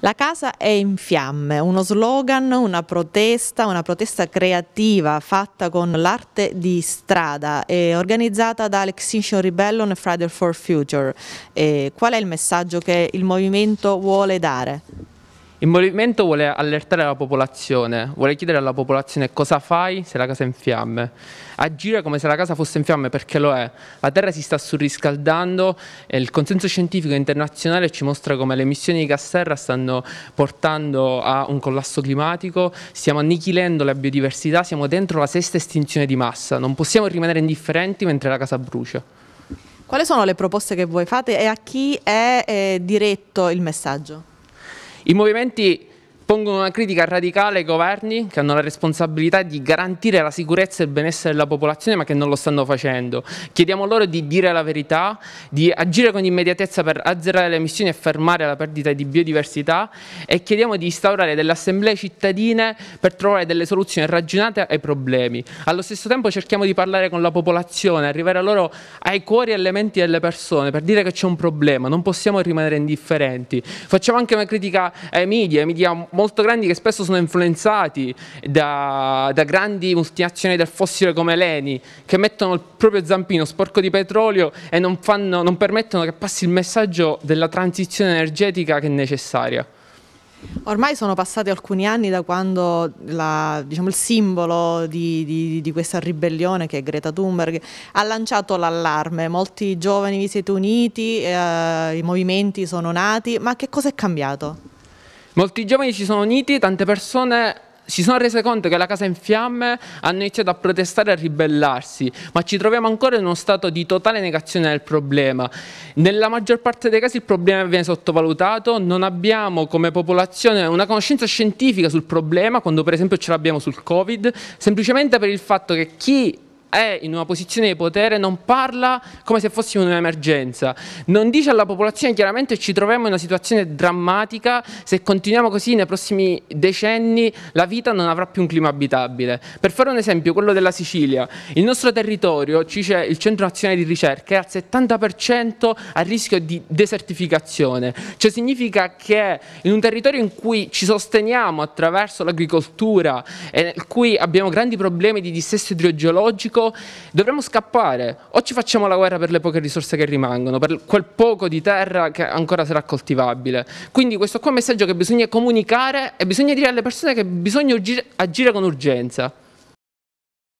La casa è in fiamme, uno slogan, una protesta, una protesta creativa fatta con l'arte di strada e organizzata da Extinction Rebellion e Friday for Future. E qual è il messaggio che il movimento vuole dare? Il movimento vuole allertare la popolazione, vuole chiedere alla popolazione cosa fai se la casa è in fiamme. Agire come se la casa fosse in fiamme perché lo è. La Terra si sta surriscaldando e il consenso scientifico internazionale ci mostra come le emissioni di gas serra stanno portando a un collasso climatico, stiamo annichilendo la biodiversità, siamo dentro la sesta estinzione di massa. Non possiamo rimanere indifferenti mentre la casa brucia. Quali sono le proposte che voi fate e a chi è eh, diretto il messaggio? I movimenti pongono una critica radicale ai governi che hanno la responsabilità di garantire la sicurezza e il benessere della popolazione ma che non lo stanno facendo. Chiediamo loro di dire la verità, di agire con immediatezza per azzerare le emissioni e fermare la perdita di biodiversità e chiediamo di instaurare delle assemblee cittadine per trovare delle soluzioni ragionate ai problemi. Allo stesso tempo cerchiamo di parlare con la popolazione, arrivare a loro ai cuori e alle menti delle persone per dire che c'è un problema, non possiamo rimanere indifferenti. Facciamo anche una critica ai media, ai media molto grandi che spesso sono influenzati da, da grandi multinazionali del fossile come Leni, che mettono il proprio zampino sporco di petrolio e non, fanno, non permettono che passi il messaggio della transizione energetica che è necessaria. Ormai sono passati alcuni anni da quando la, diciamo, il simbolo di, di, di, questa ribellione, che è Greta Thunberg, ha lanciato l'allarme. Molti giovani vi siete uniti, eh, i movimenti sono nati, ma che cosa è cambiato? Molti giovani si sono uniti, tante persone si sono rese conto che la casa è in fiamme, hanno iniziato a protestare e a ribellarsi, ma ci troviamo ancora in uno stato di totale negazione del problema. Nella maggior parte dei casi il problema viene sottovalutato, non abbiamo come popolazione una conoscenza scientifica sul problema, quando per esempio ce l'abbiamo sul Covid, semplicemente per il fatto che chi è in una posizione di potere, non parla come se fossimo in un'emergenza, non dice alla popolazione chiaramente ci troviamo in una situazione drammatica, se continuiamo così nei prossimi decenni la vita non avrà più un clima abitabile. Per fare un esempio, quello della Sicilia, il nostro territorio, ci c'è il Centro Nazionale di Ricerca, è al 70% a rischio di desertificazione, cioè significa che in un territorio in cui ci sosteniamo attraverso l'agricoltura e in cui abbiamo grandi problemi di dissesto idrogeologico, dico dovremmo scappare, o ci facciamo la guerra per le poche risorse che rimangono, per quel poco di terra che ancora sarà coltivabile. Quindi questo qua è un messaggio che bisogna comunicare e bisogna dire alle persone che bisogna agire con urgenza.